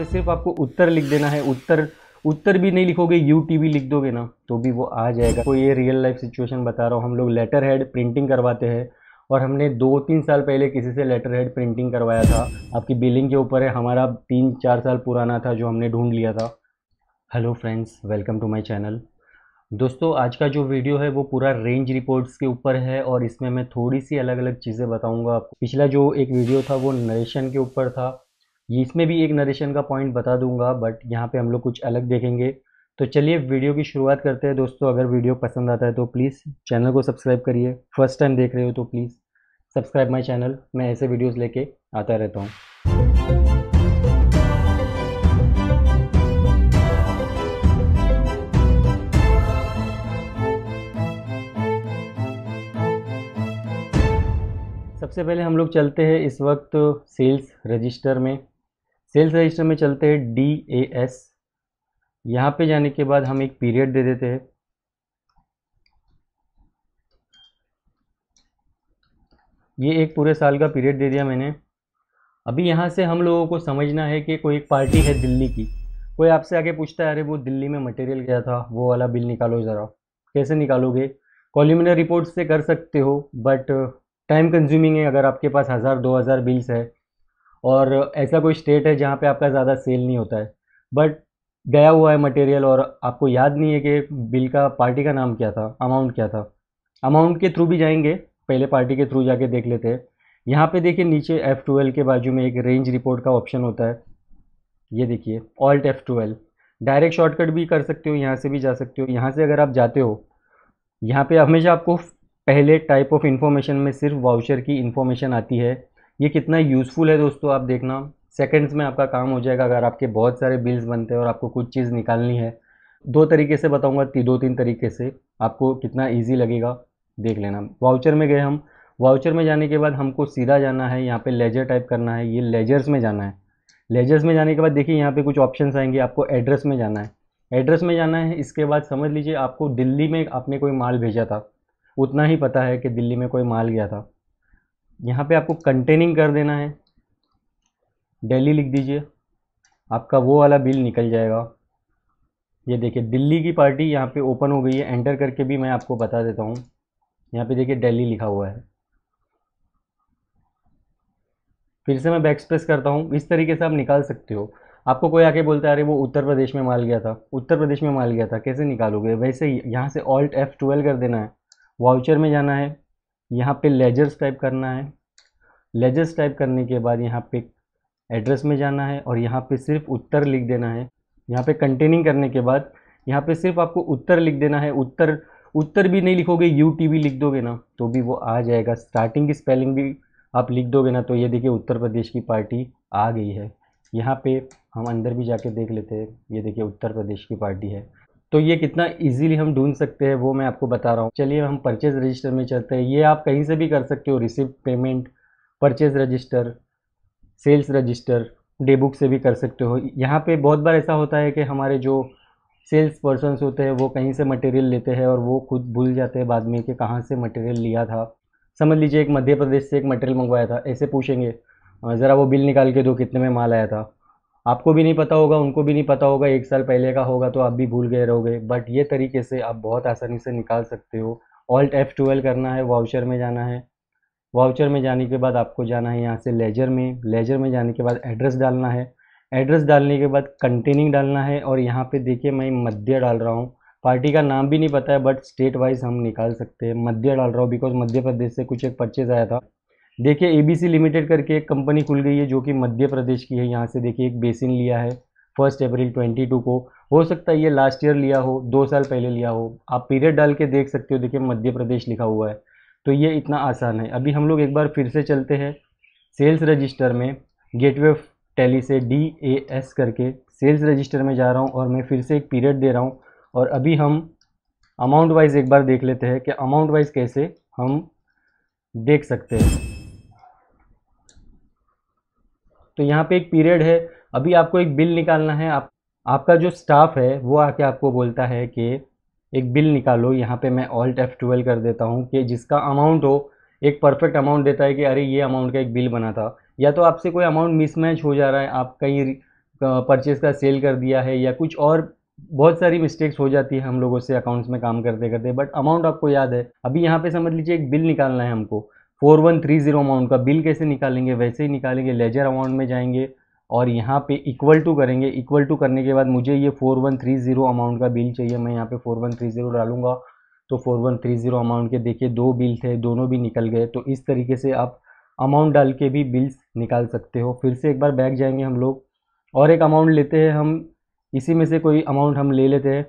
पे सिर्फ आपको उत्तर लिख देना है उत्तर उत्तर भी नहीं लिखोगे यू टी लिख दोगे ना तो भी वो आ जाएगा कोई तो ये रियल लाइफ सिचुएशन बता रहा हूँ हम लोग लेटर हेड प्रिंटिंग करवाते हैं और हमने दो तीन साल पहले किसी से लेटर हेड प्रिंटिंग करवाया था आपकी बिलिंग के ऊपर है हमारा तीन चार साल पुराना था जो हमने ढूंढ लिया था hello friends welcome to my channel दोस्तों आज का जो वीडियो है वो पूरा रेंज रिपोर्ट्स के ऊपर है और इसमें मैं थोड़ी सी अलग अलग चीज़ें बताऊंगा आपको पिछला जो एक वीडियो था वो नरेशन के ऊपर था ये इसमें भी एक नरेशन का पॉइंट बता दूंगा बट यहाँ पे हम लोग कुछ अलग देखेंगे तो चलिए वीडियो की शुरुआत करते हैं दोस्तों अगर वीडियो पसंद आता है तो प्लीज़ चैनल को सब्सक्राइब करिए फर्स्ट टाइम देख रहे हो तो प्लीज़ सब्सक्राइब माई चैनल मैं ऐसे वीडियोज़ लेके आता रहता हूँ सबसे पहले हम लोग चलते हैं इस वक्त सेल्स रजिस्टर में सेल्स रजिस्टर में चलते हैं डी ए एस यहाँ पर जाने के बाद हम एक पीरियड दे देते हैं ये एक पूरे साल का पीरियड दे दिया मैंने अभी यहाँ से हम लोगों को समझना है कि कोई एक पार्टी है दिल्ली की कोई आपसे आगे पूछता है अरे वो दिल्ली में मटेरियल गया था वो वाला बिल निकालो ज़रा कैसे निकालोगे कॉलिमिनर रिपोर्ट से कर सकते हो बट टाइम कंज्यूमिंग है अगर आपके पास हज़ार दो हज़ार बिल्स है और ऐसा कोई स्टेट है जहाँ पे आपका ज़्यादा सेल नहीं होता है बट गया हुआ है मटेरियल और आपको याद नहीं है कि बिल का पार्टी का नाम क्या था अमाउंट क्या था अमाउंट के थ्रू भी जाएंगे पहले पार्टी के थ्रू जाके देख लेते हैं यहाँ पे देखिए नीचे एफ़ ट्वेल्व के बाजू में एक रेंज रिपोर्ट का ऑप्शन होता है ये देखिए Alt F twelve direct shortcut भी कर सकते हो यहाँ से भी जा सकते हो यहाँ से अगर आप जाते हो यहाँ पे हमेशा आपको पहले टाइप ऑफ इन्फॉर्मेशन में सिर्फ वाउचर की इन्फॉर्मेशन आती है ये कितना यूज़फुल है दोस्तों आप देखना सेकेंड्स में आपका काम हो जाएगा अगर आपके बहुत सारे बिल्स बनते हैं और आपको कुछ चीज़ निकालनी है दो तरीके से बताऊँगा ती, दो तीन तरीके से आपको कितना ईजी लगेगा देख लेना वाउचर में गए हम वाउचर में जाने के बाद हमको सीधा जाना है यहाँ पे लेजर टाइप करना है ये लेजर्स में जाना है लेजर्स में जाने के बाद देखिए यहाँ पे कुछ ऑप्शंस आएंगे आपको एड्रेस में जाना है एड्रेस में जाना है इसके बाद समझ लीजिए आपको दिल्ली में आपने कोई माल भेजा था उतना ही पता है कि दिल्ली में कोई माल गया था यहाँ पे आपको कंटेनिंग कर देना है दिल्ली लिख दीजिए आपका वो वाला बिल निकल जाएगा ये देखिए दिल्ली की पार्टी यहाँ पे ओपन हो गई है एंटर करके भी मैं आपको बता देता हूँ यहाँ पे देखिए दिल्ली लिखा हुआ है फिर से मैं बैक्सप्रेस करता हूँ इस तरीके से आप निकाल सकते हो आपको कोई आके बोलता है अरे वो उत्तर प्रदेश में माल गया था उत्तर प्रदेश में माल गया था कैसे निकालोगे वैसे यहाँ से ऑल्ट एफ ट्वेल्व कर देना है वाउचर में जाना है यहाँ पे लेजर्स टाइप करना है लेजर्स टाइप करने के बाद यहाँ पे एड्रेस में जाना है और यहाँ पे सिर्फ उत्तर लिख देना है यहाँ पे कंटेनिंग करने के बाद यहाँ पे सिर्फ आपको उत्तर लिख देना है उत्तर उत्तर भी नहीं लिखोगे यू टी भी लिख दोगे ना तो भी वो आ जाएगा स्टार्टिंग की स्पेलिंग भी आप लिख दोगे ना तो ये देखिए उत्तर प्रदेश की पार्टी आ गई है यहाँ पे हम अंदर भी जाके देख लेते हैं ये देखिए उत्तर प्रदेश की पार्टी है तो ये कितना इजीली हम ढूंढ सकते हैं वो मैं आपको बता रहा हूँ चलिए हम परचेज रजिस्टर में चलते हैं ये आप कहीं से भी कर सकते हो receipt payment purchase register sales register day book से भी कर सकते हो यहाँ पे बहुत बार ऐसा होता है कि हमारे जो सेल्स पर्सनस होते हैं वो कहीं से मटेरियल लेते हैं और वो खुद भूल जाते हैं बाद में कि कहाँ से मटेरियल लिया था समझ लीजिए एक मध्य प्रदेश से एक मटेरियल मंगवाया था ऐसे पूछेंगे हाँ, ज़रा वो बिल निकाल के दो कितने में माल आया था आपको भी नहीं पता होगा उनको भी नहीं पता होगा एक साल पहले का होगा तो आप भी भूल गए रहोगे बट ये तरीके से आप बहुत आसानी से निकाल सकते हो ऑल्ट एफ ट्वेल्व करना है वाउचर में जाना है वाउचर में जाने के बाद आपको जाना है यहाँ से लेजर में लेजर में जाने के बाद एड्रेस डालना है एड्रेस डालने के बाद कंटेनिंग डालना है और यहाँ पे देखिए मैं मध्य डाल रहा हूँ पार्टी का नाम भी नहीं पता है बट स्टेट वाइज हम निकाल सकते हैं मध्य डाल रहा हूँ बिकॉज मध्य प्रदेश से कुछ एक परचेज आया था देखिए एबीसी लिमिटेड करके एक कंपनी खुल गई है जो कि मध्य प्रदेश की है यहाँ से देखिए एक बेसिन लिया है फर्स्ट अप्रैल 22 को हो सकता है ये लास्ट ईयर लिया हो दो साल पहले लिया हो आप पीरियड डाल के देख सकते हो देखिए मध्य प्रदेश लिखा हुआ है तो ये इतना आसान है अभी हम लोग एक बार फिर से चलते हैं सेल्स रजिस्टर में ऑफ टैली से डी ए एस करके सेल्स रजिस्टर में जा रहा हूँ और मैं फिर से एक पीरियड दे रहा हूँ और अभी हम अमाउंट वाइज एक बार देख लेते हैं कि अमाउंट वाइज कैसे हम देख सकते हैं तो यहाँ पे एक पीरियड है अभी आपको एक बिल निकालना है आप आपका जो स्टाफ है वो आके आपको बोलता है कि एक बिल निकालो यहाँ पे मैं ऑल्ट एफ ट्वेल्व कर देता हूँ कि जिसका अमाउंट हो एक परफेक्ट अमाउंट देता है कि अरे ये अमाउंट का एक बिल बना था या तो आपसे कोई अमाउंट मिसमैच हो जा रहा है आप कहीं परचेज़ का सेल कर दिया है या कुछ और बहुत सारी मिस्टेक्स हो जाती है हम लोगों से अकाउंट्स में काम करते करते बट अमाउंट आपको याद है अभी यहाँ पे समझ लीजिए एक बिल निकालना है हमको four one three zero amount का बिल कैसे निकालेंगे वैसे ही निकालेंगे लेजर अमाउंट में जाएंगे और यहाँ पे इक्वल टू करेंगे इक्वल टू करने के बाद मुझे ये four one three zero amount का बिल चाहिए मैं यहाँ पे फोर वन थ्री जीरो डालूंगा तो four one three zero amount के देखिए दो बिल थे दोनों भी निकल गए तो इस तरीके से आप अमाउंट डाल के भी बिल्स निकाल सकते हो फिर से एक बार बैक जाएंगे हम लोग और एक अमाउंट लेते हैं हम इसी में से कोई अमाउंट हम ले लेते हैं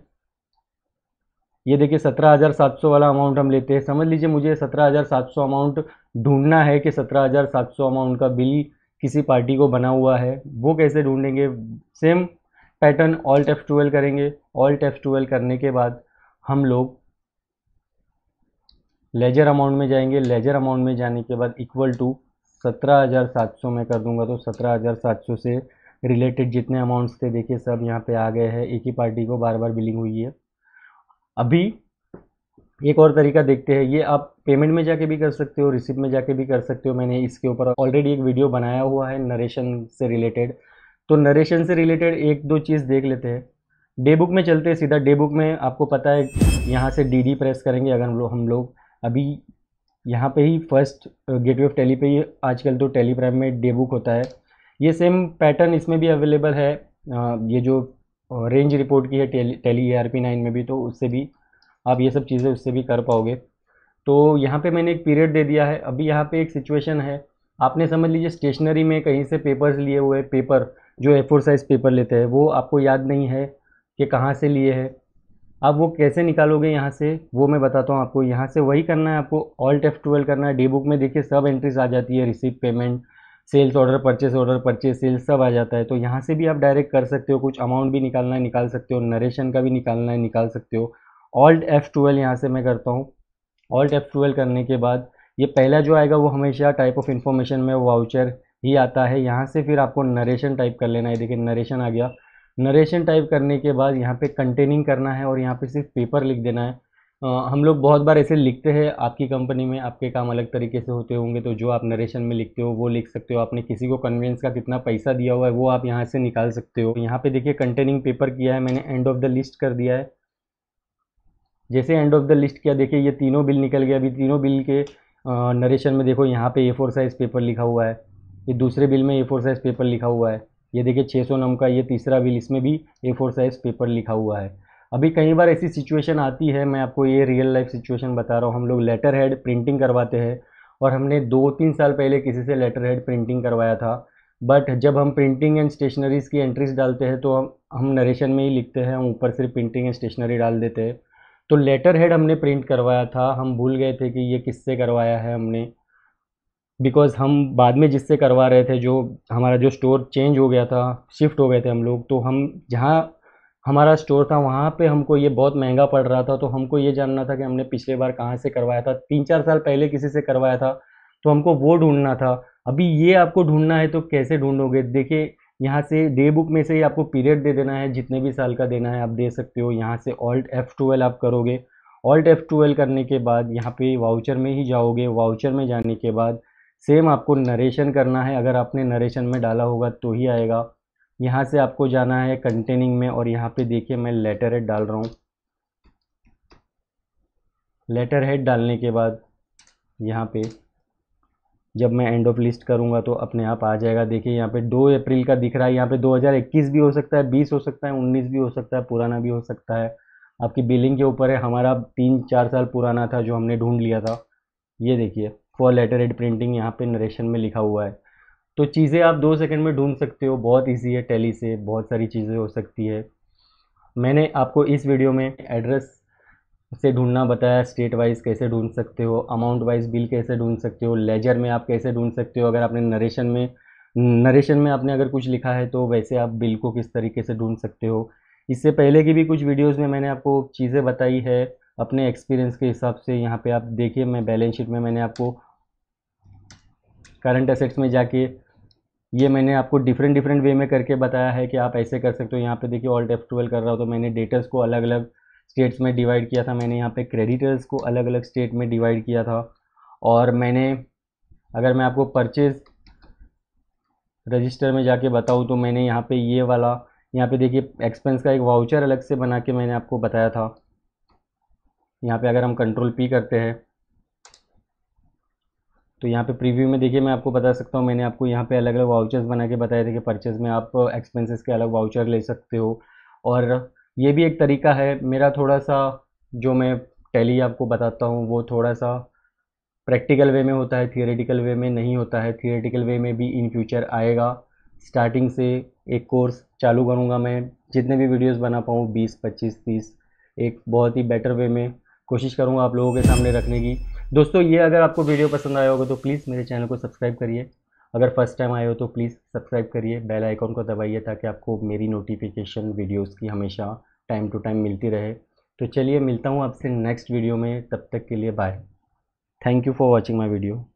ये देखिए सत्रह हज़ार सात सौ वाला अमाउंट हम लेते हैं समझ लीजिए मुझे सत्रह हज़ार सात सौ अमाउंट ढूंढना है कि सत्रह हज़ार सात सौ अमाउंट का बिल किसी पार्टी को बना हुआ है वो कैसे ढूंढेंगे same pattern Alt F twelve करेंगे ऑल्ट एफ ट्वेल्व करने के बाद हम लोग लेजर अमाउंट में जाएंगे लेजर अमाउंट में जाने के बाद इक्वल टू सत्रह हज़ार सात सौ में कर दूंगा तो सत्रह हज़ार सात सौ से रिलेटेड जितने अमाउंट्स थे देखिए सब यहाँ पे आ गए हैं एक ही पार्टी को बार बार बिलिंग हुई है अभी एक और तरीका देखते हैं ये आप पेमेंट में जाके भी कर सकते हो रिसिप्ट में जाके भी कर सकते हो मैंने इसके ऊपर ऑलरेडी एक वीडियो बनाया हुआ है नरेशन से रिलेटेड तो नरेशन से रिलेटेड एक दो चीज़ देख लेते हैं डे बुक में चलते हैं सीधा डे बुक में आपको पता है यहाँ से डी डी प्रेस करेंगे अगर हम लोग हम लोग अभी यहाँ पे ही फर्स्ट गेटवे ऑफ टेली पे ही आजकल तो टेलीप्राइम में डे बुक होता है ये सेम पैटर्न इसमें भी अवेलेबल है ये जो और रेंज रिपोर्ट की है टेली टेली ए आर पी नाइन में भी तो उससे भी आप ये सब चीज़ें उससे भी कर पाओगे तो यहाँ पे मैंने एक पीरियड दे दिया है अभी यहाँ पे एक सिचुएशन है आपने समझ लीजिए स्टेशनरी में कहीं से पेपर्स लिए हुए पेपर जो ए फोर साइज़ पेपर लेते हैं वो आपको याद नहीं है कि कहाँ से लिए है आप वो कैसे निकालोगे यहाँ से वो मैं बताता हूँ आपको यहाँ से वही करना है आपको ऑल्ट एफ ट्वेल्व करना है डी बुक में देखिए सब एंट्रीज आ जाती है receipt payment sales order purchase order purchase sales सब आ जाता है तो यहाँ से भी आप डायरेक्ट कर सकते हो कुछ अमाउंट भी निकालना है निकाल सकते हो नरेशन का भी निकालना है निकाल सकते हो ऑल्ट एफ़ ट्वेल्व यहाँ से मैं करता हूँ ऑल्ट एफ़ ट्वेल्व करने के बाद ये पहला जो आएगा वो हमेशा टाइप ऑफ इन्फॉर्मेशन में वाउचर ही आता है यहाँ से फिर आपको नरेशन टाइप कर लेना है देखिए नरेशन आ गया नरेशन टाइप करने के बाद यहाँ पे कंटेनिंग करना है और यहाँ पे सिर्फ पेपर लिख देना है हम लोग बहुत बार ऐसे लिखते हैं आपकी कंपनी में आपके काम अलग तरीके से होते होंगे तो जो आप नरेशन में लिखते हो वो लिख सकते हो आपने किसी को कन्वेंस का कितना पैसा दिया हुआ है वो आप यहाँ से निकाल सकते हो यहाँ पे देखिए कंटेनिंग पेपर किया है मैंने एंड ऑफ द लिस्ट कर दिया है जैसे एंड ऑफ द लिस्ट किया देखिए ये तीनों बिल निकल गया अभी तीनों बिल के नरेशन में देखो यहाँ पर ए फोर साइज़ पेपर लिखा हुआ है ये दूसरे बिल में ए फोर साइज़ पेपर लिखा हुआ है ये देखिए छः नम का ये तीसरा बिल इसमें भी ए फोर साइज़ पेपर लिखा हुआ है अभी कई बार ऐसी सिचुएशन आती है मैं आपको ये रियल लाइफ सिचुएशन बता रहा हूँ हम लोग लेटर हेड प्रिंटिंग करवाते हैं और हमने दो तीन साल पहले किसी से लेटर हेड प्रिंटिंग करवाया था बट जब हम प्रिंटिंग एंड स्टेशनरीज़ की एंट्रीज डालते हैं तो हम हम नरेशन में ही लिखते हैं हम ऊपर सिर्फ प्रिंटिंग एंड स्टेशनरी डाल देते हैं तो लेटर हेड हमने प्रिंट करवाया था हम भूल गए थे कि ये किससे करवाया है हमने बिकॉज़ हम बाद में जिससे करवा रहे थे जो हमारा जो स्टोर चेंज हो गया था शिफ्ट हो गए थे हम लोग तो हम जहाँ हमारा स्टोर था वहाँ पे हमको ये बहुत महंगा पड़ रहा था तो हमको ये जानना था कि हमने पिछले बार कहाँ से करवाया था तीन चार साल पहले किसी से करवाया था तो हमको वो ढूंढना था अभी ये आपको ढूंढना है तो कैसे ढूंढोगे देखिए यहाँ से डे बुक में से ही आपको पीरियड दे देना है जितने भी साल का देना है आप दे सकते हो यहाँ से ऑल्ट एफ़ ट्वेल्व आप करोगे ऑल्ट एफ़ ट्वेल्व करने के बाद यहाँ पे वाउचर में ही जाओगे वाउचर में जाने के बाद सेम आपको नरेशन करना है अगर आपने नरेशन में डाला होगा तो ही आएगा यहाँ से आपको जाना है कंटेनिंग में और यहाँ पे देखिए मैं लेटर हेड डाल रहा हूँ लेटर हेड डालने के बाद यहाँ पे जब मैं एंड ऑफ लिस्ट करूँगा तो अपने आप आ जाएगा देखिए यहाँ पे दो अप्रैल का दिख रहा है यहाँ पे 2021 भी हो सकता है 20 हो सकता है 19 भी हो सकता है पुराना भी हो सकता है आपकी बिलिंग के ऊपर है हमारा तीन चार साल पुराना था जो हमने ढूंढ लिया था ये देखिए फॉर लेटर हेड प्रिंटिंग यहाँ पे नरेशन में लिखा हुआ है तो चीज़ें आप दो सेकंड में ढूंढ सकते हो बहुत इजी है टेली से बहुत सारी चीज़ें हो सकती है मैंने आपको इस वीडियो में एड्रेस से ढूंढना बताया स्टेट वाइज कैसे ढूंढ सकते हो अमाउंट वाइज बिल कैसे ढूंढ सकते हो लेजर में आप कैसे ढूंढ सकते हो अगर आपने नरेशन में नरेशन में आपने अगर कुछ लिखा है तो वैसे आप बिल को किस तरीके से ढूंढ सकते हो इससे पहले की भी कुछ वीडियोज़ में मैंने आपको चीज़ें बताई है अपने एक्सपीरियंस के हिसाब से यहाँ पर आप देखिए मैं बैलेंस शीट में मैंने आपको करंट असेट्स में जाके ये मैंने आपको डिफरेंट डिफरेंट वे में करके बताया है कि आप ऐसे कर सकते हो यहाँ पे देखिए ऑल्ट एफ ट्वेल्व कर रहा हो तो मैंने डेटर्स को अलग अलग स्टेट्स में डिवाइड किया था मैंने यहाँ पे क्रेडिटर्स को अलग अलग स्टेट में डिवाइड किया था और मैंने अगर मैं आपको परचेज रजिस्टर में जाके बताऊँ तो मैंने यहाँ पर ये वाला यहाँ पर देखिए एक्सपेंस का एक वाउचर अलग से बना के मैंने आपको बताया था यहाँ पर अगर हम कंट्रोल पी करते हैं तो यहाँ पे प्रीव्यू में देखिए मैं आपको बता सकता हूँ मैंने आपको यहाँ पे अलग अलग वाउचर्स बना के बताए थे कि परचेज में आप एक्सपेंसेस uh, के अलग वाउचर ले सकते हो और ये भी एक तरीका है मेरा थोड़ा सा जो मैं टैली आपको बताता हूँ वो थोड़ा सा प्रैक्टिकल वे में होता है थियोरेटिकल वे में नहीं होता है थियोरेटिकल वे में भी इन फ्यूचर आएगा स्टार्टिंग से एक कोर्स चालू करूँगा मैं जितने भी वीडियोज़ बना पाऊँ बीस पच्चीस तीस एक बहुत ही बेटर वे में कोशिश करूँगा आप लोगों के सामने रखने की दोस्तों ये अगर आपको वीडियो पसंद आया होगा तो प्लीज़ मेरे चैनल को सब्सक्राइब करिए अगर फर्स्ट टाइम आए हो तो प्लीज़ सब्सक्राइब करिए बेल आइकॉन को दबाइए ताकि आपको मेरी नोटिफिकेशन वीडियोस की हमेशा टाइम टू टाइम मिलती रहे तो चलिए मिलता हूँ आपसे नेक्स्ट वीडियो में तब तक के लिए bye thank you for watching my video